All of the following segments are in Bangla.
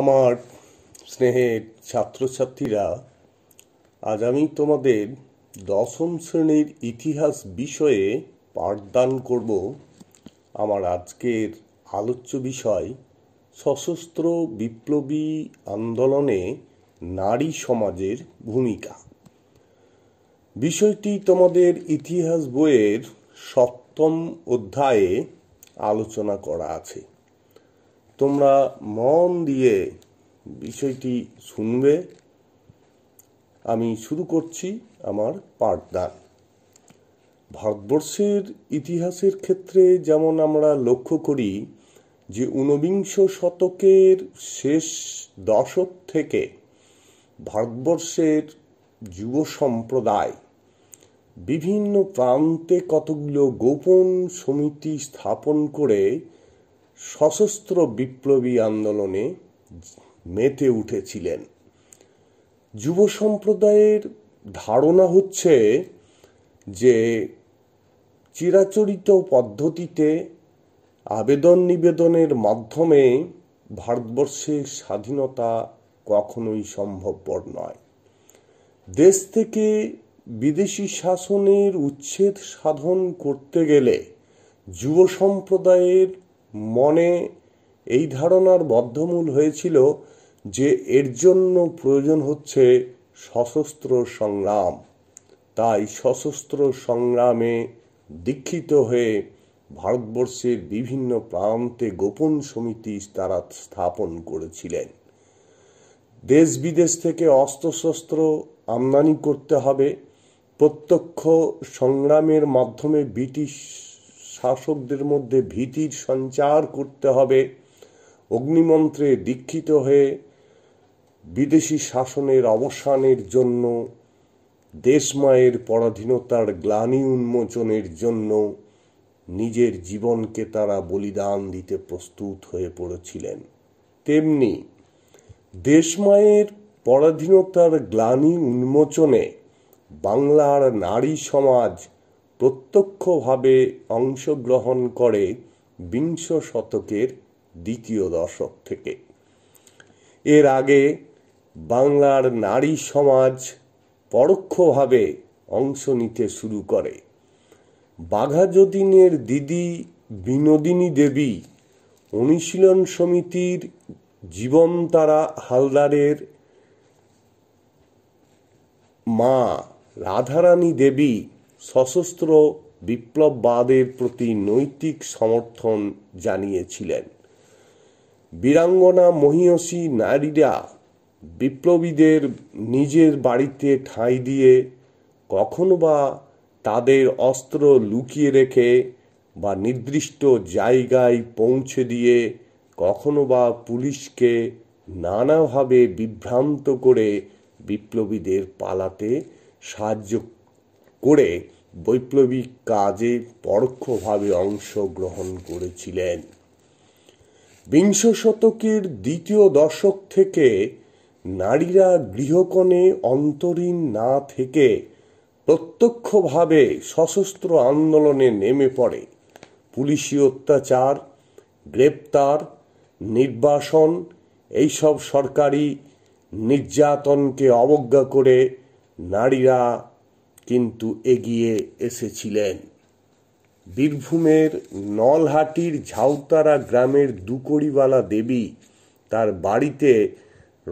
আমার স্নেহের ছাত্রছাত্রীরা আজ আমি তোমাদের দশম শ্রেণীর ইতিহাস বিষয়ে পাঠদান করব আমার আজকের আলোচ্য বিষয় সশস্ত্র বিপ্লবী আন্দোলনে নারী সমাজের ভূমিকা বিষয়টি তোমাদের ইতিহাস বইয়ের সপ্তম অধ্যায়ে আলোচনা করা আছে তোমরা মন দিয়ে বিষয়টি শুনবে আমি শুরু করছি আমার পাঠদান ভারতবর্ষের ইতিহাসের ক্ষেত্রে যেমন আমরা লক্ষ্য করি যে ঊনবিংশ শতকের শেষ দশক থেকে ভারতবর্ষের যুব সম্প্রদায় বিভিন্ন প্রান্তে কতগুলো গোপন সমিতি স্থাপন করে সশস্ত্র বিপ্লবী আন্দোলনে মেতে উঠেছিলেন যুব সম্প্রদায়ের ধারণা হচ্ছে যে চিরাচরিত পদ্ধতিতে আবেদন নিবেদনের মাধ্যমে ভারতবর্ষের স্বাধীনতা কখনোই সম্ভবপর নয় দেশ থেকে বিদেশি শাসনের উচ্ছেদ সাধন করতে গেলে যুব সম্প্রদায়ের মনে এই ধারণার বদ্ধমূল হয়েছিল যে এর জন্য প্রয়োজন হচ্ছে সশস্ত্র সংগ্রাম তাই সশস্ত্র সংগ্রামে দীক্ষিত হয়ে ভারতবর্ষের বিভিন্ন প্রান্তে গোপন সমিতি তারা স্থাপন করেছিলেন দেশ বিদেশ থেকে অস্ত্রশস্ত্র আমদানি করতে হবে প্রত্যক্ষ সংগ্রামের মাধ্যমে ব্রিটিশ শাসকদের মধ্যে ভীতির সঞ্চার করতে হবে অগ্নিমন্ত্রে দীক্ষিত হয়ে বিদেশি শাসনের অবসানের জন্য দেশমায়ের পরাধীনতার গ্লানি উন্মোচনের জন্য নিজের জীবনকে তারা বলিদান দিতে প্রস্তুত হয়ে পড়েছিলেন তেমনি দেশমায়ের পরাধীনতার গ্লানি উন্মোচনে বাংলার নারী সমাজ প্রত্যক্ষভাবে অংশগ্রহণ করে বিংশ শতকের দ্বিতীয় দশক থেকে এর আগে বাংলার নারী সমাজ পরোক্ষভাবে অংশ নিতে শুরু করে বাঘাযদিনের দিদি বিনোদিনী দেবী অনুশীলন সমিতির জীবনতারা হালদারের মা রাধারানী দেবী সশস্ত্র বিপ্লববাদের প্রতি নৈতিক সমর্থন জানিয়েছিলেন বীরাঙ্গনা মহিয়সী নারীরা বিপ্লবীদের নিজের বাড়িতে ঠাঁই দিয়ে কখনো বা তাদের অস্ত্র লুকিয়ে রেখে বা নির্দিষ্ট জায়গায় পৌঁছে দিয়ে কখনো বা পুলিশকে নানাভাবে বিভ্রান্ত করে বিপ্লবীদের পালাতে সাহায্য করে বৈপ্লবিক কাজে পরোক্ষভাবে অংশগ্রহণ করেছিলেন বিংশ শতকের দ্বিতীয় দশক থেকে নারীরা গৃহকণে অন্তরীণ না থেকে প্রত্যক্ষভাবে সশস্ত্র আন্দোলনে নেমে পড়ে পুলিশি অত্যাচার গ্রেপ্তার নির্বাসন এইসব সরকারি নির্যাতনকে অবজ্ঞা করে নারীরা কিন্তু এগিয়ে এসেছিলেন বীরভূমের নলহাটির ঝাউতারা গ্রামের দুকড়িওয়ালা দেবী তার বাড়িতে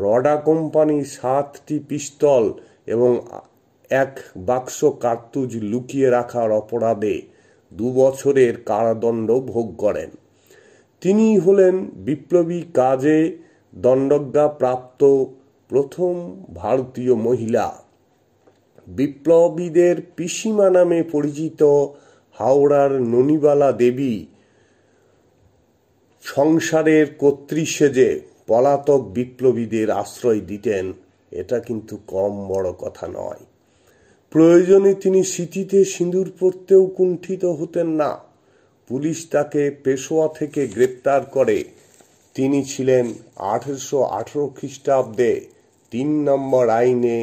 রডা কোম্পানির সাতটি পিস্তল এবং এক বাক্স কার্তুজ লুকিয়ে রাখার অপরাধে দু বছরের কারাদণ্ড ভোগ করেন তিনি হলেন বিপ্লবী কাজে দণ্ডজ্ঞা প্রাপ্ত প্রথম ভারতীয় মহিলা বিপ্লবীদের পিসিমা নামে পরিচিত হাওড়ার ননিবালা দেবী সংসারের কর্ত্রী সেজে পলাতক বিপ্লবীদের আশ্রয় দিতেন এটা কিন্তু কম বড় কথা নয় প্রয়োজনে তিনি স্মৃতিতে সিঁদুর পরতেও কুণ্ঠিত হতেন না পুলিশ তাকে পেশোয়া থেকে গ্রেপ্তার করে তিনি ছিলেন আঠেরোশো আঠেরো খ্রিস্টাব্দে তিন নম্বর আইনে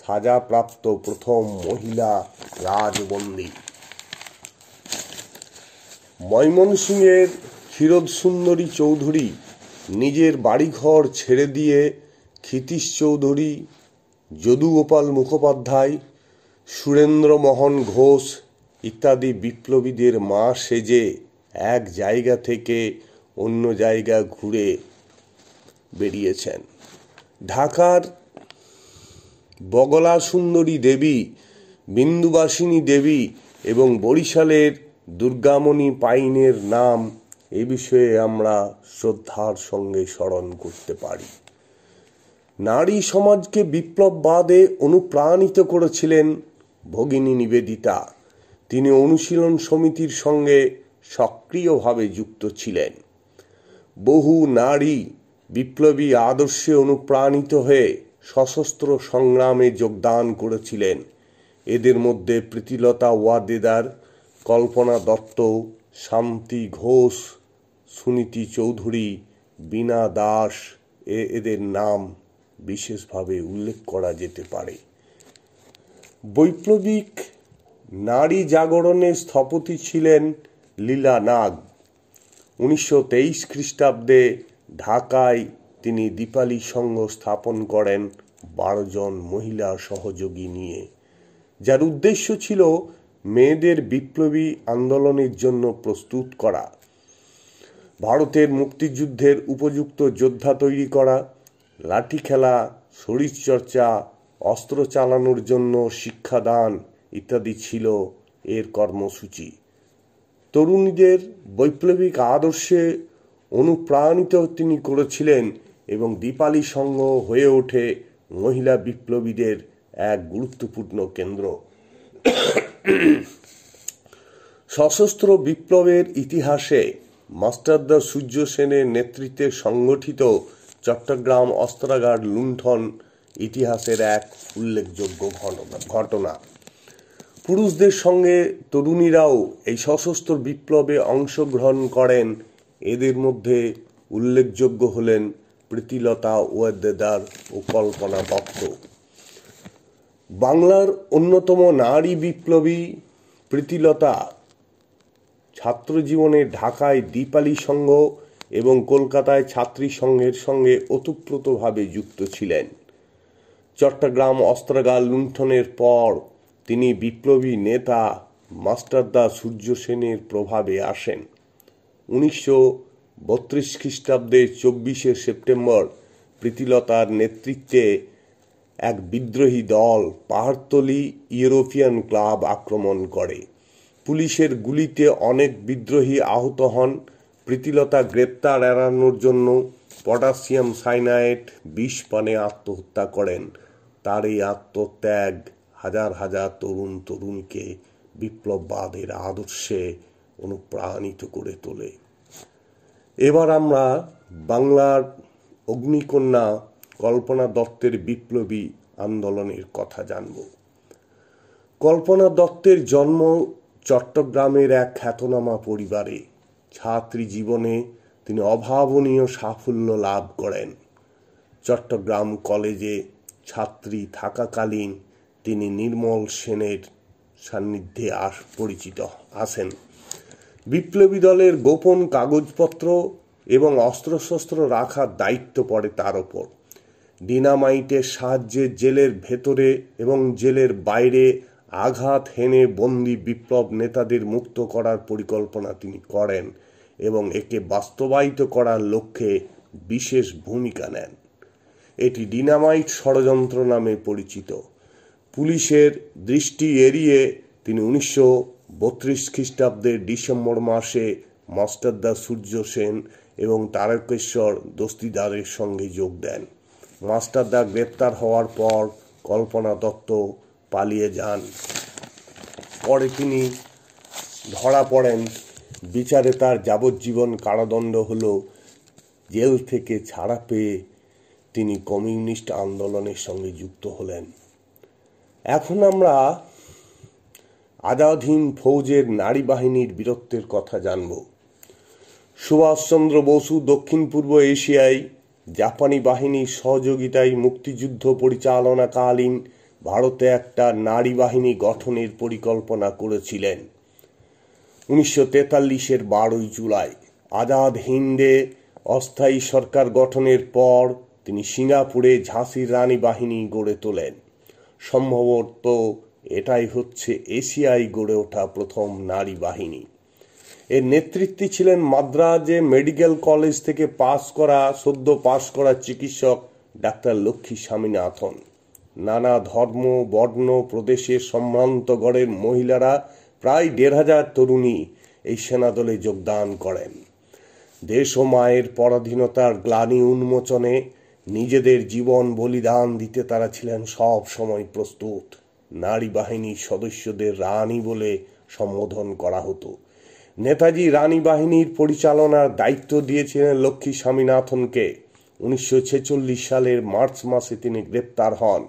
সাজাপ্রাপ্ত প্রথম মহিলা রাজবন্দী ময়মনসিংহের সুন্দরী চৌধুরী নিজের বাড়িঘর ছেড়ে দিয়ে ক্ষিতীশ চৌধুরী যদুগোপাল মুখোপাধ্যায় সুরেন্দ্রমোহন ঘোষ ইত্যাদি বিপ্লবীদের মা সেজে এক জায়গা থেকে অন্য জায়গা ঘুরে বেরিয়েছেন ঢাকার বগলা সুন্দরী দেবী বিন্দুবাসিনী দেবী এবং বরিশালের দুর্গামণি পাইনের নাম এ বিষয়ে আমরা শ্রদ্ধার সঙ্গে স্মরণ করতে পারি নারী সমাজকে বিপ্লববাদে অনুপ্রাণিত করেছিলেন ভগিনী নিবেদিতা তিনি অনুশীলন সমিতির সঙ্গে সক্রিয়ভাবে যুক্ত ছিলেন বহু নারী বিপ্লবী আদর্শে অনুপ্রাণিত হয়ে সশস্ত্র সংগ্রামে যোগদান করেছিলেন এদের মধ্যে প্রীতিলতা ওয়াদেদার কল্পনা দত্ত শান্তি ঘোষ সুনীতি চৌধুরী বীণা দাস এ এদের নাম বিশেষভাবে উল্লেখ করা যেতে পারে বৈপ্লবিক নারী জাগরণের স্থপতি ছিলেন লীলা নাগ উনিশশো তেইশ খ্রিস্টাব্দে ঢাকায় তিনি দীপালি সংঘ স্থাপন করেন বারোজন মহিলা সহযোগী নিয়ে যার উদ্দেশ্য ছিল মেয়েদের বিপ্লবী আন্দোলনের জন্য প্রস্তুত করা ভারতের মুক্তিযুদ্ধের উপযুক্ত যোদ্ধা তৈরি করা লাঠি খেলা শরীরচর্চা অস্ত্র চালানোর জন্য শিক্ষাদান ইত্যাদি ছিল এর কর্মসূচি তরুণীদের বৈপ্লবিক আদর্শে অনুপ্রাণিত তিনি করেছিলেন এবং দীপালি সংঘ হয়ে ওঠে মহিলা বিপ্লবীদের এক গুরুত্বপূর্ণ কেন্দ্র সশস্ত্র বিপ্লবের ইতিহাসে মাস্টারদা সূর্য সেনের নেতৃত্বে সংগঠিত চট্টগ্রাম অস্ত্রাগার লুণ্ঠন ইতিহাসের এক উল্লেখযোগ্য ঘটনা পুরুষদের সঙ্গে তরুণীরাও এই সশস্ত্র বিপ্লবে অংশগ্রহণ করেন এদের মধ্যে উল্লেখযোগ্য হলেন প্রীতিলতা ওয়েদার ও কল্পনা দত্ত বাংলার অন্যতম নারী বিপ্লবী প্রীতিলতা ছাত্রজীবনে ঢাকায় দীপালি সংঘ এবং কলকাতায় ছাত্রী সংঘের সঙ্গে অতুপ্রতভাবে যুক্ত ছিলেন চট্টগ্রাম অস্ত্রাগার লুণ্ঠনের পর তিনি বিপ্লবী নেতা মাস্টারদা সূর্য সেনের প্রভাবে আসেন উনিশশো বত্রিশ খ্রিস্টাব্দের চব্বিশে সেপ্টেম্বর প্রীতিলতার নেতৃত্বে এক বিদ্রোহী দল পাহাড়তলি ইউরোপিয়ান ক্লাব আক্রমণ করে পুলিশের গুলিতে অনেক বিদ্রোহী আহত হন প্রীতিলতা গ্রেপ্তার এড়ানোর জন্য পটাশিয়াম সাইনাইট বিষ পানে আত্মহত্যা করেন তার এই আত্মত্যাগ হাজার হাজার তরুণ তরুণকে বিপ্লববাদের আদর্শে অনুপ্রাণিত করে তোলে এবার আমরা বাংলার অগ্নিকন্যা কল্পনা দত্তের বিপ্লবী আন্দোলনের কথা জানব কল্পনা দত্তের জন্ম চট্টগ্রামের এক খ্যাতনামা পরিবারে ছাত্রী জীবনে তিনি অভাবনীয় সাফল্য লাভ করেন চট্টগ্রাম কলেজে ছাত্রী থাকাকালীন তিনি নির্মল সেনের সান্নিধ্যে আস পরিচিত আছেন বিপ্লবী দলের গোপন কাগজপত্র এবং অস্ত্রশস্ত্র রাখার দায়িত্ব পড়ে তার ওপর ডিনামাইটের সাহায্যে জেলের ভেতরে এবং জেলের বাইরে আঘাত হেনে বন্দি বিপ্লব নেতাদের মুক্ত করার পরিকল্পনা তিনি করেন এবং একে বাস্তবায়িত করার লক্ষ্যে বিশেষ ভূমিকা নেন এটি ডিনামাইট ষড়যন্ত্র নামে পরিচিত পুলিশের দৃষ্টি এড়িয়ে তিনি উনিশশো বত্রিশ খ্রিস্টাব্দের ডিসেম্বর মাসে মাস্টারদা সূর্য সেন এবং তারকেশ্বর দস্তিদারের সঙ্গে যোগ দেন মাস্টারদা গ্রেপ্তার হওয়ার পর কল্পনা দত্ত পালিয়ে যান পরে তিনি ধরা পড়েন বিচারে তার যাবজ্জীবন কারাদণ্ড হল জেল থেকে ছাড়া পেয়ে তিনি কমিউনিস্ট আন্দোলনের সঙ্গে যুক্ত হলেন এখন আমরা আজাদহীন ফৌজের নারী বাহিনীর বীরত্বের কথা জানব সুভাষচন্দ্র বসু দক্ষিণ পূর্ব এশিয়ায় জাপানি বাহিনীর সহযোগিতায় মুক্তিযুদ্ধ পরিচালনাকালীন ভারতে একটা নারী বাহিনী গঠনের পরিকল্পনা করেছিলেন উনিশশো তেতাল্লিশের বারোই জুলাই আজাদ হিন্দে অস্থায়ী সরকার গঠনের পর তিনি সিঙ্গাপুরে ঝাঁসির রানী বাহিনী গড়ে তোলেন সম্ভবত এটাই হচ্ছে এশিয়ায় গড়ে ওঠা প্রথম নারী বাহিনী এর নেতৃত্বে ছিলেন মাদ্রাজে মেডিকেল কলেজ থেকে পাস করা সদ্য পাস করা চিকিৎসক ডাক্তার লক্ষ্মী স্বামীনাথন নানা ধর্ম বর্ণ প্রদেশের সম্ভ্রান্ত গড়ের মহিলারা প্রায় দেড় হাজার তরুণী এই সেনাদলে যোগদান করেন দেশ ও মায়ের পরাধীনতার গ্লানি উন্মোচনে নিজেদের জীবন বলিদান দিতে তারা ছিলেন সব সময় প্রস্তুত নারী বাহিনীর সদস্যদের রানী বলে সম্বোধন করা হতো নেতাজি রানী বাহিনীর পরিচালনার দায়িত্ব দিয়েছিলেন লক্ষ্মী স্বামীনাথনকে উনিশশো সালের মার্চ মাসে তিনি গ্রেপ্তার হন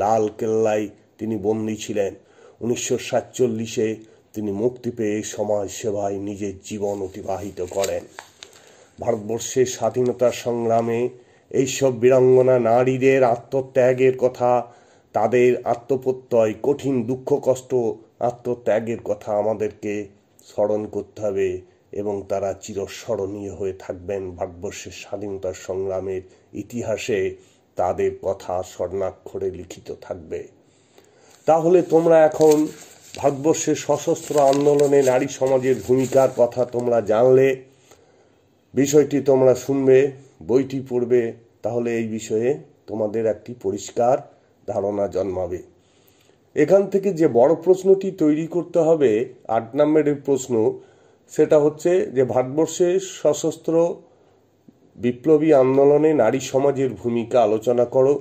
লাল কেল্লায় তিনি বন্দী ছিলেন উনিশশো সাতচল্লিশে তিনি মুক্তি পেয়ে সমাজ সেবায় নিজের জীবন অতিবাহিত করেন ভারতবর্ষের স্বাধীনতা সংগ্রামে এইসব বীরাঙ্গনা নারীদের আত্মত্যাগের কথা তাদের আত্মপ্রত্যয় কঠিন দুঃখ কষ্ট আত্মত্যাগের কথা আমাদেরকে স্মরণ করতে হবে এবং তারা চিরস্মরণীয় হয়ে থাকবেন ভারতবর্ষের স্বাধীনতা সংগ্রামের ইতিহাসে তাদের কথা স্বর্ণাক্ষরে লিখিত থাকবে তাহলে তোমরা এখন ভারতবর্ষের সশস্ত্র আন্দোলনে নারী সমাজের ভূমিকার কথা তোমরা জানলে বিষয়টি তোমরা শুনবে বইটি পড়বে তাহলে এই বিষয়ে তোমাদের একটি পরিষ্কার ধারণা জন্মাবে এখান থেকে যে বড় প্রশ্নটি তৈরি করতে হবে আট নম্বরের প্রশ্ন সেটা হচ্ছে যে ভারতবর্ষে সশস্ত্র বিপ্লবী আন্দোলনে নারী সমাজের ভূমিকা আলোচনা করো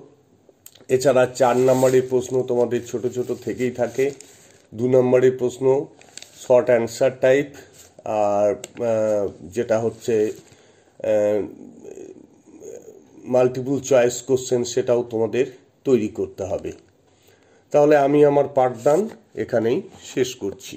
এছাড়া চার নম্বরের প্রশ্ন তোমাদের ছোট ছোট থেকেই থাকে দু নম্বরের প্রশ্ন শর্ট অ্যান্সার টাইপ আর যেটা হচ্ছে মাল্টিপুল চয়েস কোশ্চেন সেটাও তোমাদের তৈরি করতে হবে তাহলে আমি আমার পাঠদান এখানেই শেষ করছি